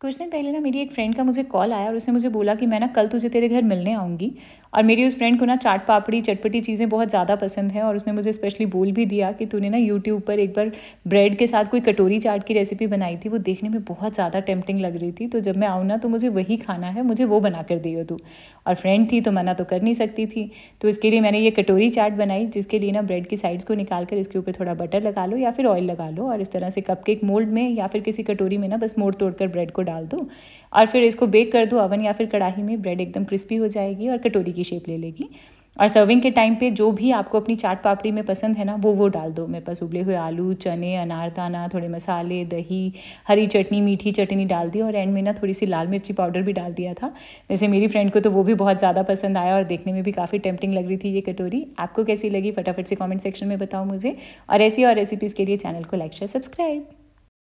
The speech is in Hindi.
कुछ दिन पहले ना मेरी एक फ्रेंड का मुझे कॉल आया और उसने मुझे बोला कि मैं ना कल तुझे तेरे घर मिलने आऊँगी और मेरी उस फ्रेंड को ना चाट पापड़ी चटपटी चीज़ें बहुत ज़्यादा पसंद हैं और उसने मुझे स्पेशली बोल भी दिया कि तूने ना यूट्यूब पर एक बार ब्रेड के साथ कोई कटोरी चाट की रेसिपी बनाई थी वो देखने में बहुत ज़्यादा टेम्पटिंग लग रही थी तो जब मैं आऊँ ना तो मुझे वही खाना है मुझे वो बना कर दियो तू और फ्रेंड थी तो मना तो कर नहीं सकती थी तो इसके लिए मैंने ये कटोरी चाट बनाई जिसके लिए ना ब्रेड की साइड्स को निकाल कर इसके ऊपर थोड़ा बटर लगा लो या फिर ऑयल लगा लो और इस तरह से कप मोल्ड में या फिर किसी कटोरी में ना बस मोड़ तोड़ कर ब्रेड को डाल दो और फिर इसको बेक कर दो अवन या फिर कढ़ाई में ब्रेड एकदम क्रिस्पी हो जाएगी और कटोरी की शेप ले लेगी और सर्विंग के टाइम पे जो भी आपको अपनी चाट पापड़ी में पसंद है ना वो वो डाल दो मेरे पास उबले हुए आलू चने अनारदाना थोड़े मसाले दही हरी चटनी मीठी चटनी डाल दी और एंड में ना थोड़ी सी लाल मिर्ची पाउडर भी डाल दिया था वैसे मेरी फ्रेंड को तो वो भी बहुत ज़्यादा पसंद आया और देखने में भी काफ़ी टेम्पटिंग लग रही थी ये कटोरी आपको कैसी लगी फटाफट से कॉमेंट सेक्शन में बताओ मुझे और ऐसी और रेसिपीज़ के लिए चैनल को लाइक शेयर सब्सक्राइब